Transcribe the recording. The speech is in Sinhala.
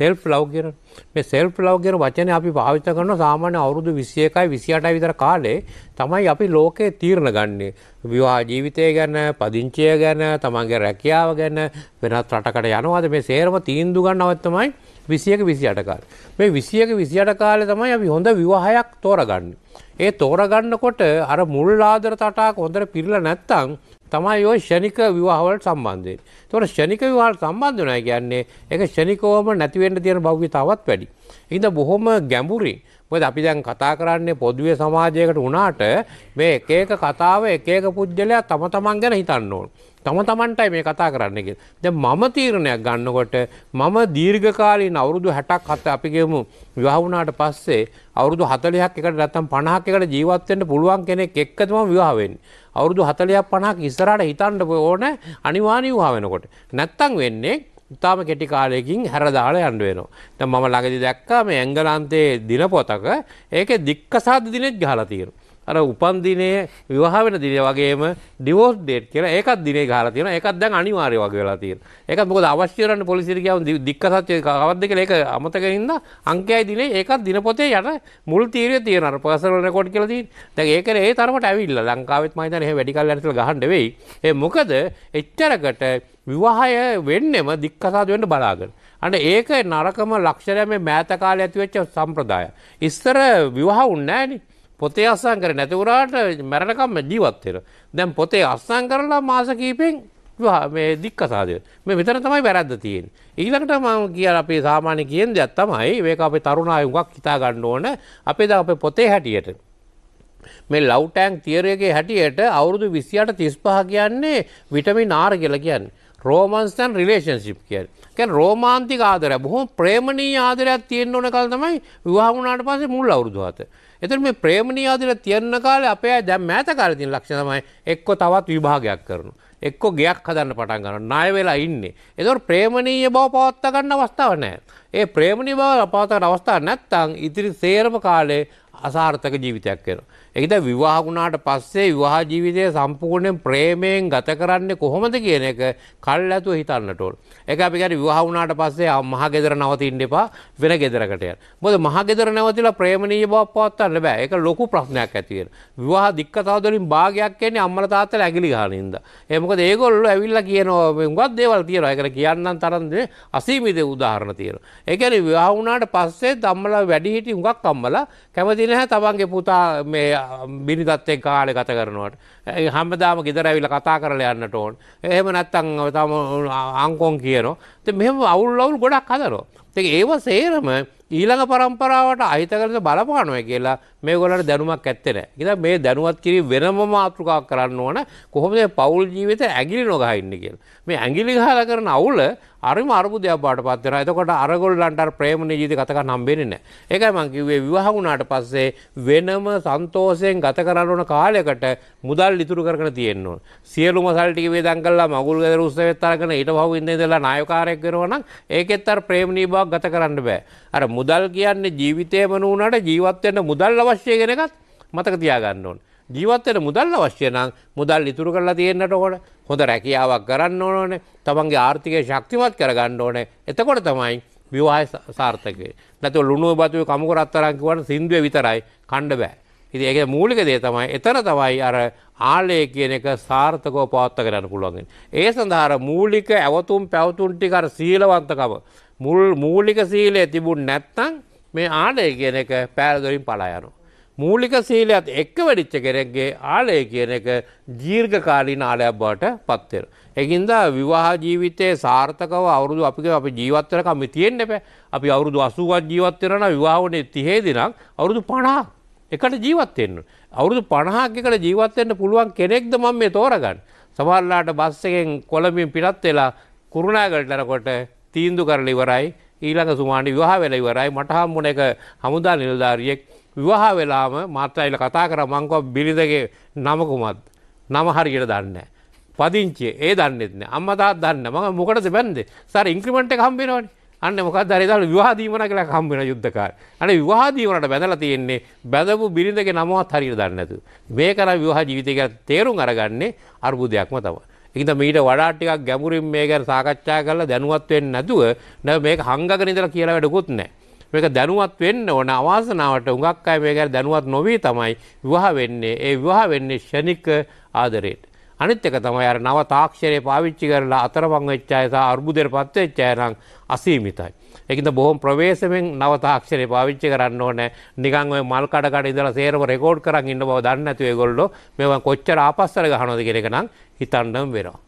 සෙල් ලව් කියන මේ සෙල් ලව් කියන වචනය අපි භාවිත කරන සාමාන්‍ය අවුරුදු විසිය එකයි විසියටයි විතර කාලේ තමයි අපි ලෝකයේ තීරණ ගන්නේ විවාහ ජීවිතය ගැන පදිංචය ගැන තමන්ගේ රැකියාව ගැන වෙනත් රටකට යනවාද මේ සේරම තීන්දු ගන්නවත් තමයි විසියක විසියට කාල මේ විසියක විසියට කාලේ තමයි අපි හොඳ විවාහයක් තෝරගන්න ඒ තෝරගන්නකොට අර මුල් ආදර තටාක හොඳට පිරලා නැත්තම් තමයි ඔය ෂණික විවාහවල සම්බන්ධයෙන්. තොට ෂණික විවාහල් සම්බන්ධ නෑ කියන්නේ එක ෂණිකෝම නැතිවෙන්න තියෙන භෞවිතාවත් වැඩි. ඉඳ බොහොම ගැඹුරින් මොද අපි දැන් කතා කරන්නේ පොදුවේ සමාජයකට වුණාට මේ එක එක කතාව එක එක පුද්ගලයා තම තමන් ගැන හිතන්න ඕන. තම තමන්ටයි මේ කතා කරන්න කිය. දැන් මම තීරණයක් ගන්නකොට මම දීර්ඝකාලීන අවුරුදු 60ක් අත අපි ගෙමු විවාහ වුණාට පස්සේ අවුරුදු 40ක් එකට නැත්තම් 50ක් එකට ජීවත් වෙන්න පුළුවන් කෙනෙක් එක්ක තමයි විවාහ වෙන්නේ. අවුරුදු 40ක් 50ක් ඉස්සරහට හිතන්න ඕන අනිවාර්ය විවාහ වෙනකොට. නැත්තම් වෙන්නේ ඉතාම කෙටි කාලයකින් හැරදාල යන්න වෙනවා. දැන් මම ළඟදි දැක්කා මේ එංගලන්තයේ දිනපොතක ඒකේ දික්කසාද දිනෙත් ගහලා තියෙනවා. අර උපන් දිනේ විවාහ වෙන දිනේ වගේම ඩිවෝස් ඩේට් කියලා ඒකත් දිනේ ගහලා තියෙනවා. ඒකත් දැන් අනිවාර්ය වගේ වෙලා තියෙනවා. ඒකත් මොකද අවශ්‍ය කරන්නේ පොලිසියට ගියාම දික්ක සත්‍ය කවද්ද කියලා ඒක අමතකෙන් ඉඳ අංකයයි දිනේ ඒකත් දිනපොතේ යට මුල් තීරය තියෙන අර පර්සනල් රෙකෝඩ් කියලා තියෙන. දැන් ඒකනේ ඒ තරමට ඇවිල්ලා ලංකාවෙත් මම හිතන්නේ එහෙම වැඩි කල් යනකල් ගහන්න වෙයි. ඒ මොකද එච්චරකට විවාහය වෙන්නෙම දික්කසාද වෙන්න බලාගෙන. අන්න ඒක නරකම ලක්ෂණය මේ මෑත කාලේ ඇතිවෙච්ච සම්ප්‍රදාය. ඉස්සර විවාහ වුන්නේ නැහනේ. පොතේ අස්සං කර නැතිවරාට මැරණකම්ම ජීවත්වෙන. දැන් පොතේ අස්සං කරලා මාසකීපෙන් මේ දික්කසාදය මේ මෙතන තමයි වැරද්ද තියෙන්. ඊළඟට මම කිය අපේ සාමාන්‍ය කියෙන් දෙයක් තමයි ඒක අපේ තරුණායුගක් හිතා ගන්න ඕන අපේ ද අප පොතේ හැටියට. මේ ලව්ටෑන්ක් තියරයගේ හැටියට අවුරුදු විසියාට තිස්පහ කියන්නේ විටමි නාර කියල කියන්න. රෝමන්ස්තන් රිලේශන්ශිප් කිය කැන් රෝමාන්තික ආදර බොහොම ප්‍රේමණී ආදරයක් තියෙන්න්න ඕන කල් තමයි විවාහුණට පස මුල් අවුරදුහත. එතර මේ ප්‍රේමණී ආදර තියන්න කාල අපේ දැම් මෑත කාලතින් ලක්ෂ තමයි එක්කො තවත් විභාගයක් කරනු. එක්කො ගයක් හදන්න පටන් ගන්න ණයවෙලා ඉන්නේ. එතොට ප්‍රේමණීය බව පවත්ත ගන්න අවස්ථාව නෑ. ඒ ප්‍රේමණි බව පවතකට අවස්ථා නැත්තං ඉතිරි සේරම කාලේ අසාර්ථක ජීවිතයක් කෙනවා. එකද විවාහකුණාට පස්සේ විවාහ ජීවිතය සම්පූර්ණයෙන් ප්‍රේමයෙන් ගත කරන්නේ කොහොමද කියන එක කල් ඇතුව හිතන්නටෝල් එක අපිකට විවාහුණාට පස්සේ මහගෙදර නවතින්න එපා වෙන ගෙදරකටය බොද මහගෙදර නැවතිලා ප්‍රේමණීය බව පවත්වන්න බෑ එක ලොකු ප්‍රශ්නයක් ඇතිවෙන විවාහ දික්කතාවදලින් භාගයක් කියන්නේ අම්මල තාත්තල ඇගිලි ගහනින්ද ඒමකද ඒගොල්ලෝ ඇවිල්ලා කියනවා ගත් දේවල් තියෙනවා එකට කියන්න තරන්දේ අසීමිත උදාහරණ තියෙනවා ඒකනේ විවාහ වුණාට පස්සේ දම්මලා වැඩිහිටි හුඟක් අම්මලා කැමති නැහැ තමන්ගේ පුතා මේ බිනිදත්ේ කාලෙ ගත කරනවට හමදාම ගෙදරැවිල කතා කරල යන්නට ඕන් එහෙම නැත්තන් තම අංකෝන් කියනවා මෙම අවුල්ලවුල් ගොඩක් හදරෝ. ති ඒව සේරම ඊළඟ පරම්පරාවට අහිතකරස බලපානුව කියලා මේ ගොලට දැනුමක් ඇත්තෙන. ඉද මේ දැනුවත් කිරි වෙනම මාතෘකා කරන්න ඕන කොහොමද පවුල් ජීවිත ඇගිලි නොගහින්න කියල්. මේ ඇගිලි හල කරන අවුල අරිම අරබුදයක් බාට පත්වෙන එතකොට අරගොල්ලන්ට ප්‍රේමණ ජීති කතක නම්බෙනන. ඒකයි මංකිවේ විවාහුණාට පස්සේ වෙනම සන්තෝසයෙන් ගත කරන්නඕන කාලයකට මුදල් ඉතුරු කරන තියෙන්නවා. සියලු මසල්ටි වේදන් කල්ලා මගුල් ගර උස්සවෙත්තාරගෙන ඊට පහු ඉන්නදලා නායකාරය කාලයක් වෙනවනම් ඒකෙත් අර ප්‍රේමණී බවක් ගත කරන්න බෑ. අර මුදල් කියන්නේ ජීවිතේම නුනට ජීවත් වෙන්න මුදල් අවශ්‍ය කියන එකත් මතක තියාගන්න ඕන. ජීවත් වෙන මුදල් අවශ්‍ය නම් මුදල් ඉතුරු කරලා තියෙන්නට ඕන. හොඳ රැකියාවක් කරන්න ඕනේ. තමන්ගේ ආර්ථිකය ශක්තිමත් කරගන්න ඕනේ. එතකොට තමයි විවාහය සාර්ථක වෙන්නේ. නැත්නම් ලුණු බතුවේ කමුකරත්තරන් කියවන සින්දුවේ විතරයි කණ්ඩ බෑ. ඉති ඒක මූලික දේ තමයි එතන තවයි අර ආලය කියන එක සාර්ථකෝ පවත්ත කරන්න පුළුවන්ගෙන්. ඒ සඳහාර මූලික ඇවතුම් පැවතුන් ටිකර සීලවන්තකම. මුල් මූලික සීලය තිබුන් නැත්තං මේ ආලය කියන එක පෑරදොරින් පලායනු. මූලික සීලයත් එක්ක වැඩිච්ච කෙනෙක්ගේ ආලය කියන එක ජීර්ඝකාලීන ආලයක් බවට පත්වෙන. එකින්දා විවාහ ජීවිතයේ සාර්ථකව අවුරුදු අපික අප ජීවත්වනකම තියෙන්න්න එප අපි අවුරුදු අසුවත් ජීවත්වරන විවාහනේ තිහේදිනම් අවුරුදු පණා එකට ජීවත්වෙන්න. අවුරුදු පණහාකිකට ජීවත්වෙන්ට පුළුවන් කෙනෙක්ද මම මේ තෝරගන්න. සමහල්ලාට බස් එකෙන් කොළමින් පිටත් වෙලා කුරුණාගලට යනකොට තීන්දු කරලා ඉවරයි ඊළඟ සුමානි විවාහ වෙලා ඉවරයි මට හම්බුන එක හමුදා නිලධාරියෙක් විවාහ වෙලාම මාත්‍රයිල කතා කර මංකව බිරිඳගේ නම කුමක්ද? නම හරියට දන්නේ නැහැ. පදිංචිය ඒ දන්නෙත් නෑ අම්මා තාත්තා දන්නේ නැහැ. මම මොකටද බැන්දේ? සාර ඉන්ක්‍රිමන්ට් එක හම්බ වෙනවනේ. අන්න මොකක් දරදාල විවාදීමන කියලා කම්බෙන යුද්ධකාර අන විවාදීමනට බැඳල තියෙන්නේ බැඳපු බිරිඳගේ නමවත් හරිර දන්නතු. මේ කර විවාහ ජීවිතයක තේරුම් අරගන්නේ අර්බුදයක්ම තම. එකද මීට වඩාටිකක් ගැමුරින් මේ ගැන සාකච්ඡා කරලා දැනුවත්වෙන් නැතුව නැ මේක හංගකනිදර කියලා වැඩකුත් නෑ. මේක දැනුවත් වෙන්න ඕන අවාසනාවට උඟක් අය මේ ගැන දැනුවත් නොවී තමයි විවාහ වෙන්නේ ඒ විවාහ වෙන්නේ ෂණික ආදරයට. අනිත් එක තමයි අර නව තාක්ෂණය පාවිච්චි කරලා අතරමං වෙච්ච අය සහ අර්බුදයට පත් වෙච්ච අය නම් අසීමිතයි. ඒකින්ද බොහොම ප්‍රවේශමෙන් නව තාක්ෂණය පාවිච්චි කරන්න ඕනේ. නිකන් ඔය මල් කඩ කඩ ඉඳලා සේරම රෙකෝඩ් කරන් ඉන්න බව දන්නේ නැතුව ඒගොල්ලෝ මේවා කොච්චර ආපස්සට ගහනවද කියන එක නම් හිතන්නම වෙනවා.